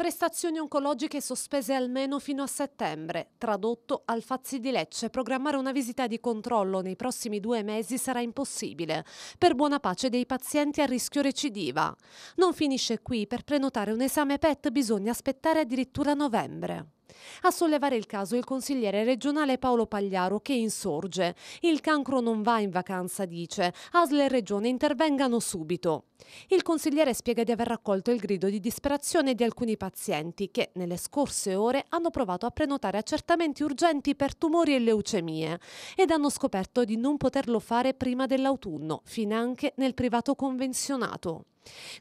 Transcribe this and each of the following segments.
Prestazioni oncologiche sospese almeno fino a settembre. Tradotto al Fazzi di Lecce, programmare una visita di controllo nei prossimi due mesi sarà impossibile, per buona pace dei pazienti a rischio recidiva. Non finisce qui, per prenotare un esame PET bisogna aspettare addirittura novembre. A sollevare il caso il consigliere regionale Paolo Pagliaro che insorge. Il cancro non va in vacanza, dice. Asle e Regione intervengano subito. Il consigliere spiega di aver raccolto il grido di disperazione di alcuni pazienti che nelle scorse ore hanno provato a prenotare accertamenti urgenti per tumori e leucemie ed hanno scoperto di non poterlo fare prima dell'autunno, finanche nel privato convenzionato.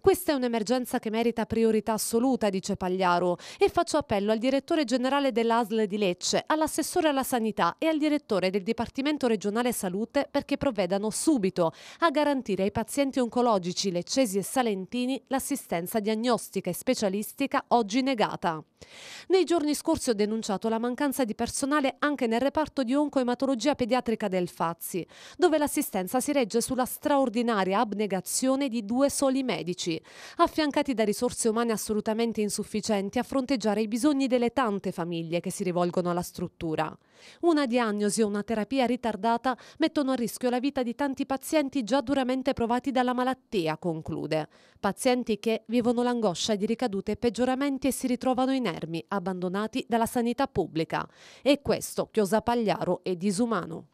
Questa è un'emergenza che merita priorità assoluta, dice Pagliaro, e faccio appello al direttore generale dell'ASL di Lecce, all'assessore alla sanità e al direttore del Dipartimento regionale salute perché provvedano subito a garantire ai pazienti oncologici leccesi e salentini l'assistenza diagnostica e specialistica oggi negata. Nei giorni scorsi ho denunciato la mancanza di personale anche nel reparto di oncoematologia pediatrica del Fazzi, dove l'assistenza si regge sulla straordinaria abnegazione di due soli medici, affiancati da risorse umane assolutamente insufficienti a fronteggiare i bisogni delle tante famiglie che si rivolgono alla struttura. Una diagnosi o una terapia ritardata mettono a rischio la vita di tanti pazienti già duramente provati dalla malattia, conclude. Pazienti che vivono l'angoscia di ricadute e peggioramenti e si ritrovano in inermi, abbandonati dalla sanità pubblica. E questo, Chiosa Pagliaro, è disumano.